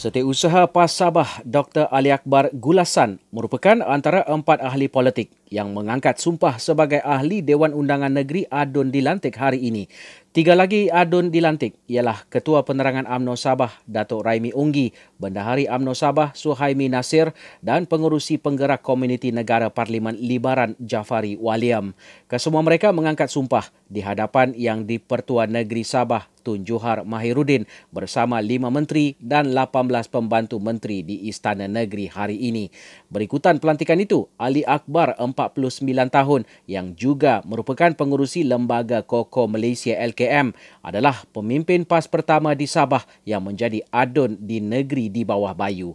Setiausaha Sabah, Dr. Ali Akbar Gulasan merupakan antara empat ahli politik yang mengangkat sumpah sebagai ahli Dewan Undangan Negeri ADUN dilantik hari ini. Tiga lagi ADUN dilantik ialah Ketua Penerangan Amno Sabah Datuk Raimi Unggi, Bendahari Amno Sabah Suhaimi Nasir dan Pengurusi Penggerak Komuniti Negara Parlimen Libaran Jafari Waliam. Kesemua mereka mengangkat sumpah di hadapan yang di Pertua Negeri Sabah Tun Johar Mahirudin bersama lima menteri dan 18 pembantu menteri di Istana Negeri hari ini. Berikutan pelantikan itu, Ali Akbar 49 tahun yang juga merupakan pengurusi Lembaga Koko Malaysia LKM adalah pemimpin PAS pertama di Sabah yang menjadi adun di negeri di bawah bayu.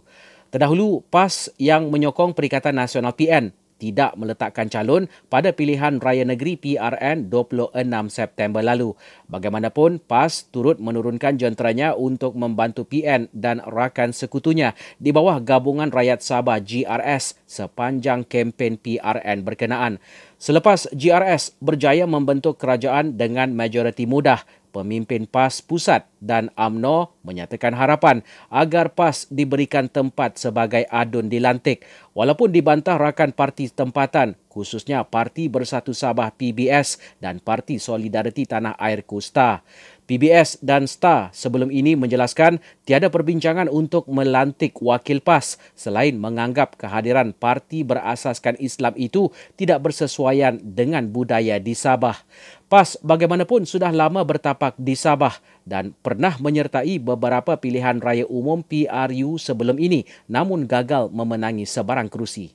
Terdahulu, PAS yang menyokong Perikatan Nasional PN tidak meletakkan calon pada pilihan raya negeri PRN 26 September lalu. Bagaimanapun, PAS turut menurunkan jenteranya untuk membantu PN dan rakan sekutunya di bawah Gabungan Rakyat Sabah GRS sepanjang kempen PRN berkenaan. Selepas GRS berjaya membentuk kerajaan dengan majoriti mudah, pemimpin PAS Pusat dan AMNO menyatakan harapan agar PAS diberikan tempat sebagai adun dilantik. Walaupun dibantah rakan parti tempatan khususnya Parti Bersatu Sabah PBS dan Parti Solidariti Tanah Air Kusta. PBS dan STA sebelum ini menjelaskan tiada perbincangan untuk melantik wakil PAS selain menganggap kehadiran parti berasaskan Islam itu tidak bersesuaian dengan budaya di Sabah. PAS bagaimanapun sudah lama bertapak di Sabah dan pernah menyertai beberapa pilihan raya umum PRU sebelum ini namun gagal memenangi sebarang kerusi.